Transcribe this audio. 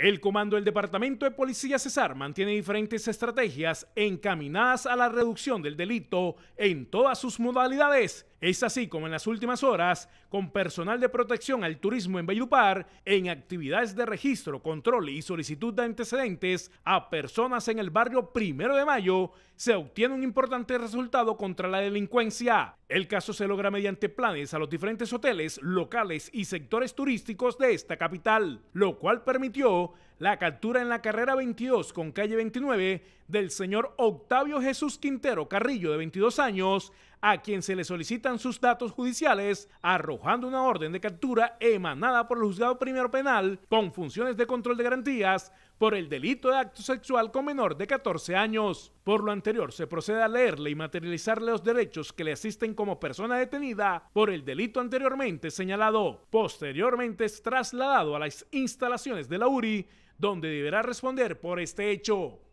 El comando del Departamento de Policía Cesar mantiene diferentes estrategias encaminadas a la reducción del delito en todas sus modalidades es así como en las últimas horas, con personal de protección al turismo en Valledupar, en actividades de registro, control y solicitud de antecedentes a personas en el barrio Primero de Mayo, se obtiene un importante resultado contra la delincuencia. El caso se logra mediante planes a los diferentes hoteles, locales y sectores turísticos de esta capital, lo cual permitió la captura en la carrera 22 con calle 29 del señor Octavio Jesús Quintero Carrillo de 22 años, a quien se le solicitan sus datos judiciales, arrojando una orden de captura emanada por el juzgado primero penal con funciones de control de garantías por el delito de acto sexual con menor de 14 años. Por lo anterior, se procede a leerle y materializarle los derechos que le asisten como persona detenida por el delito anteriormente señalado. Posteriormente es trasladado a las instalaciones de la URI, donde deberá responder por este hecho.